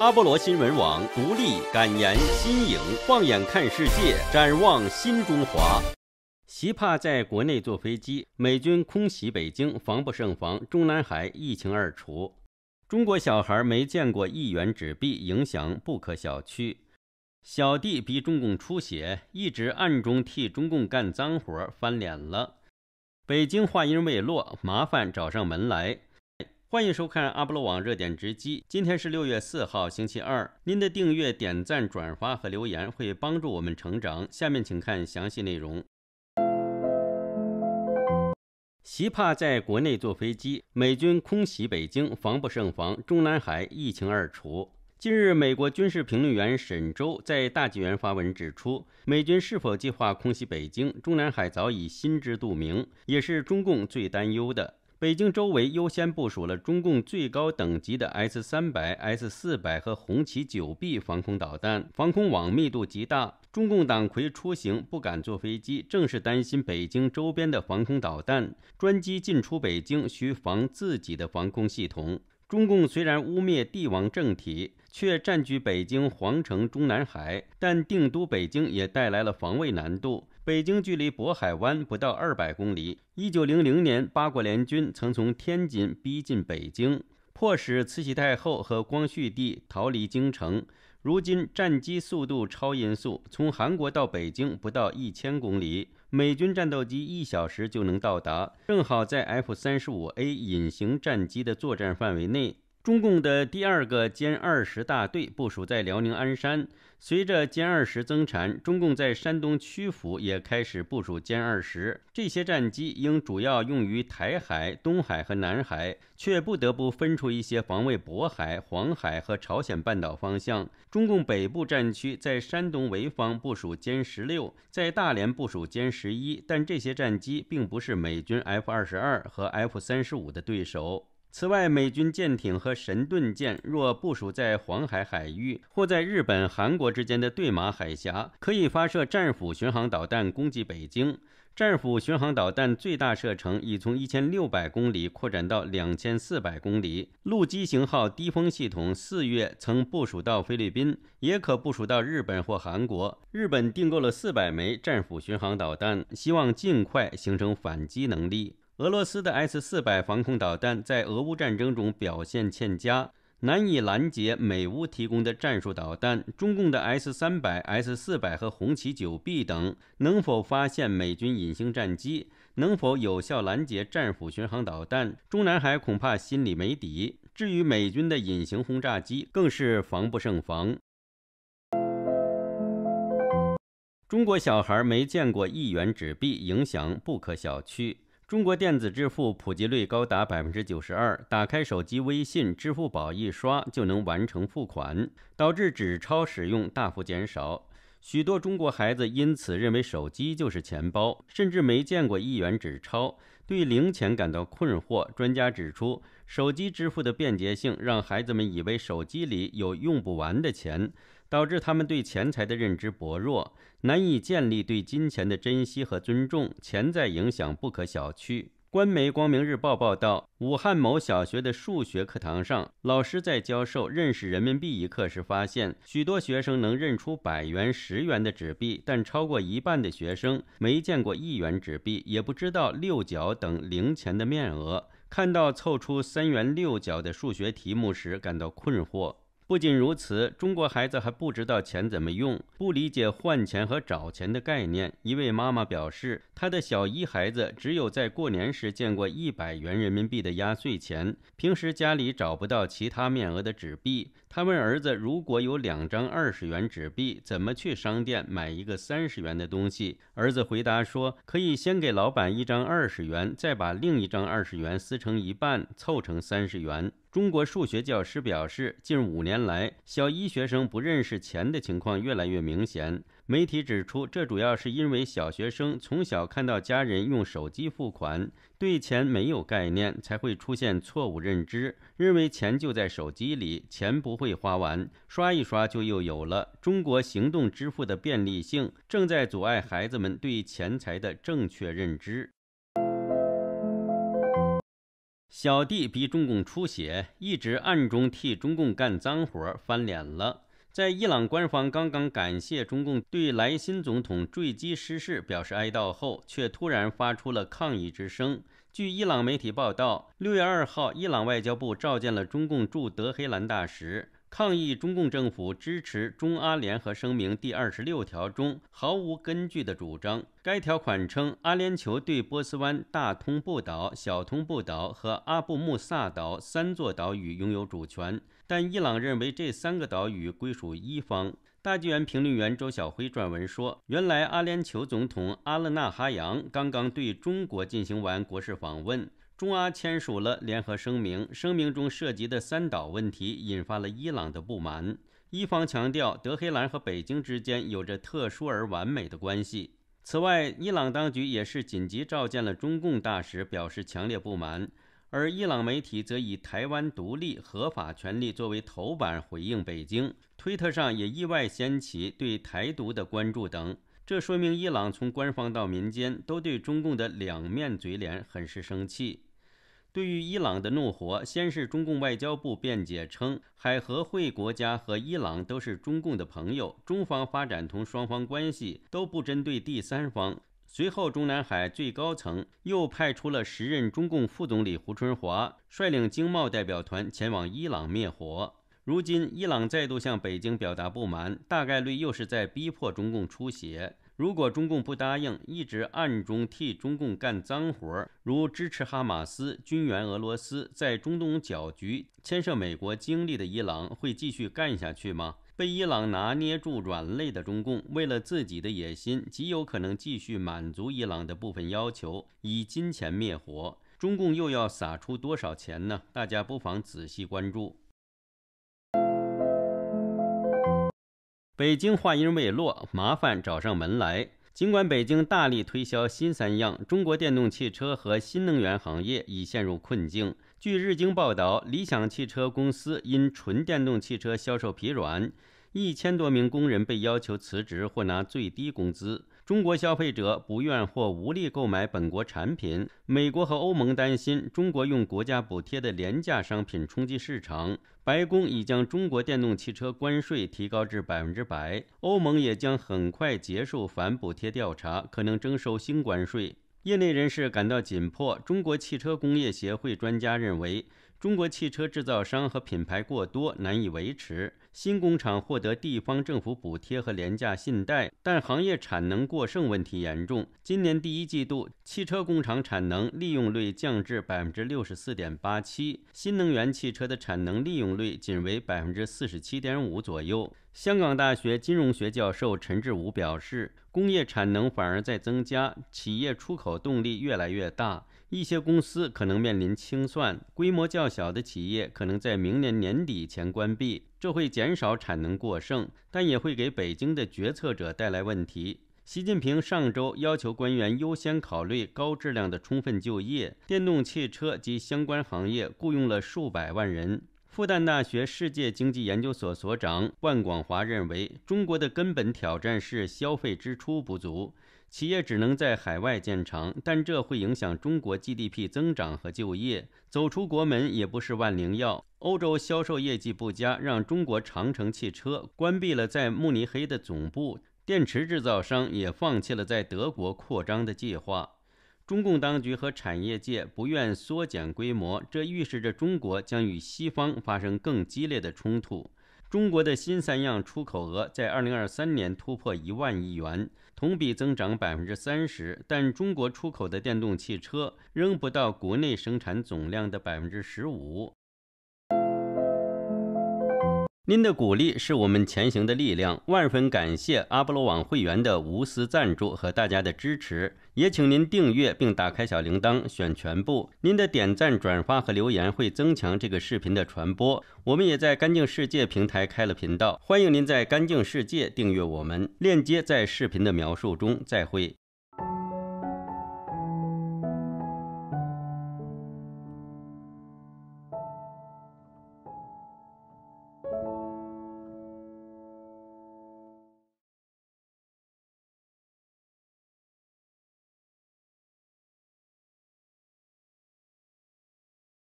阿波罗新闻网独立敢言新颖，放眼看世界，展望新中华。习帕在国内坐飞机，美军空袭北京，防不胜防，中南海一清二楚。中国小孩没见过一元纸币，影响不可小觑。小弟逼中共出血，一直暗中替中共干脏活，翻脸了。北京话音未落，麻烦找上门来。欢迎收看阿波罗网热点直击。今天是六月四号，星期二。您的订阅、点赞、转发和留言会帮助我们成长。下面请看详细内容。习帕在国内坐飞机，美军空袭北京，防不胜防，中南海一清二楚。近日，美国军事评论员沈周在大纪元发文指出，美军是否计划空袭北京，中南海早已心知肚明，也是中共最担忧的。北京周围优先部署了中共最高等级的 S 三百、S 四百和红旗九 B 防空导弹，防空网密度极大。中共党魁出行不敢坐飞机，正是担心北京周边的防空导弹。专机进出北京需防自己的防空系统。中共虽然污蔑帝王政体，却占据北京皇城中南海，但定都北京也带来了防卫难度。北京距离渤海湾不到二百公里。一九零零年，八国联军曾从天津逼近北京，迫使慈禧太后和光绪帝逃离京城。如今战机速度超音速，从韩国到北京不到一千公里，美军战斗机一小时就能到达，正好在 F 三十五 A 隐形战机的作战范围内。中共的第二个歼二十大队部署在辽宁鞍山。随着歼二十增产，中共在山东曲阜也开始部署歼二十。这些战机应主要用于台海、东海和南海，却不得不分出一些防卫渤海、黄海和朝鲜半岛方向。中共北部战区在山东潍坊部署歼十六，在大连部署歼十一，但这些战机并不是美军 F 二十二和 F 三十五的对手。此外，美军舰艇和神盾舰若部署在黄海海域或在日本、韩国之间的对马海峡，可以发射战斧巡航导弹攻击北京。战斧巡航导弹最大射程已从1600公里扩展到2400公里。陆基型号低风系统四月曾部署到菲律宾，也可部署到日本或韩国。日本订购了400枚战斧巡航导弹，希望尽快形成反击能力。俄罗斯的 S 四百防空导弹在俄乌战争中表现欠佳，难以拦截美乌提供的战术导弹。中共的 S 三百、S 四百和红旗九 B 等能否发现美军隐形战机？能否有效拦截战斧巡航导弹？中南海恐怕心里没底。至于美军的隐形轰炸机，更是防不胜防。中国小孩没见过一元纸币，影响不可小觑。中国电子支付普及率高达百分之九十二，打开手机微信、支付宝一刷就能完成付款，导致纸钞使用大幅减少。许多中国孩子因此认为手机就是钱包，甚至没见过一元纸钞，对零钱感到困惑。专家指出，手机支付的便捷性让孩子们以为手机里有用不完的钱。导致他们对钱财的认知薄弱，难以建立对金钱的珍惜和尊重，潜在影响不可小觑。官媒《光明日报》报道，武汉某小学的数学课堂上，老师在教授认识人民币一课时，发现许多学生能认出百元、十元的纸币，但超过一半的学生没见过一元纸币，也不知道六角等零钱的面额。看到凑出三元六角的数学题目时，感到困惑。不仅如此，中国孩子还不知道钱怎么用，不理解换钱和找钱的概念。一位妈妈表示，她的小一孩子只有在过年时见过一百元人民币的压岁钱，平时家里找不到其他面额的纸币。她问儿子，如果有两张二十元纸币，怎么去商店买一个三十元的东西？儿子回答说，可以先给老板一张二十元，再把另一张二十元撕成一半，凑成三十元。中国数学教师表示，近五年来，小一学生不认识钱的情况越来越明显。媒体指出，这主要是因为小学生从小看到家人用手机付款，对钱没有概念，才会出现错误认知，认为钱就在手机里，钱不会花完，刷一刷就又有了。中国行动支付的便利性正在阻碍孩子们对钱财的正确认知。小弟逼中共出血，一直暗中替中共干脏活，翻脸了。在伊朗官方刚刚感谢中共对莱辛总统坠机失事表示哀悼后，却突然发出了抗议之声。据伊朗媒体报道，六月二号，伊朗外交部召见了中共驻德黑兰大使。抗议中共政府支持中阿联合声明第二十六条中毫无根据的主张。该条款称阿联酋对波斯湾大通布岛、小通布岛和阿布穆萨岛三座岛屿拥有主权，但伊朗认为这三个岛屿归属伊方。大纪元评论员周晓辉撰文说：“原来阿联酋总统阿勒纳哈扬刚刚对中国进行完国事访问。”中阿签署了联合声明，声明中涉及的三岛问题引发了伊朗的不满。伊方强调，德黑兰和北京之间有着特殊而完美的关系。此外，伊朗当局也是紧急召见了中共大使，表示强烈不满。而伊朗媒体则以“台湾独立合法权利”作为头版回应北京。推特上也意外掀起对台独的关注等，这说明伊朗从官方到民间都对中共的两面嘴脸很是生气。对于伊朗的怒火，先是中共外交部辩解称，海合会国家和伊朗都是中共的朋友，中方发展同双方关系都不针对第三方。随后，中南海最高层又派出了时任中共副总理胡春华率领经贸代表团前往伊朗灭火。如今，伊朗再度向北京表达不满，大概率又是在逼迫中共出血。如果中共不答应，一直暗中替中共干脏活，如支持哈马斯、军援俄罗斯在中东搅局、牵涉美国经历的伊朗，会继续干下去吗？被伊朗拿捏住软肋的中共，为了自己的野心，极有可能继续满足伊朗的部分要求，以金钱灭火。中共又要撒出多少钱呢？大家不妨仔细关注。北京话音未落，麻烦找上门来。尽管北京大力推销新三样，中国电动汽车和新能源行业已陷入困境。据日经报道，理想汽车公司因纯电动汽车销售疲软，一千多名工人被要求辞职或拿最低工资。中国消费者不愿或无力购买本国产品，美国和欧盟担心中国用国家补贴的廉价商品冲击市场。白宫已将中国电动汽车关税提高至百分之百，欧盟也将很快结束反补贴调查，可能征收新关税。业内人士感到紧迫。中国汽车工业协会专家认为，中国汽车制造商和品牌过多，难以维持。新工厂获得地方政府补贴和廉价信贷，但行业产能过剩问题严重。今年第一季度，汽车工厂产能利用率降至百分之六十四点八七，新能源汽车的产能利用率仅为百分之四十七点五左右。香港大学金融学教授陈志武表示：“工业产能反而在增加，企业出口动力越来越大，一些公司可能面临清算，规模较小的企业可能在明年年底前关闭。”这会减少产能过剩，但也会给北京的决策者带来问题。习近平上周要求官员优先考虑高质量的充分就业。电动汽车及相关行业雇佣了数百万人。复旦大学世界经济研究所所长万广华认为，中国的根本挑战是消费支出不足。企业只能在海外建厂，但这会影响中国 GDP 增长和就业。走出国门也不是万灵药。欧洲销售业绩不佳，让中国长城汽车关闭了在慕尼黑的总部。电池制造商也放弃了在德国扩张的计划。中共当局和产业界不愿缩减规模，这预示着中国将与西方发生更激烈的冲突。中国的新三样出口额在二零二三年突破一万亿元，同比增长百分之三十。但中国出口的电动汽车仍不到国内生产总量的百分之十五。您的鼓励是我们前行的力量，万分感谢阿波罗网会员的无私赞助和大家的支持，也请您订阅并打开小铃铛，选全部。您的点赞、转发和留言会增强这个视频的传播。我们也在干净世界平台开了频道，欢迎您在干净世界订阅我们，链接在视频的描述中。再会。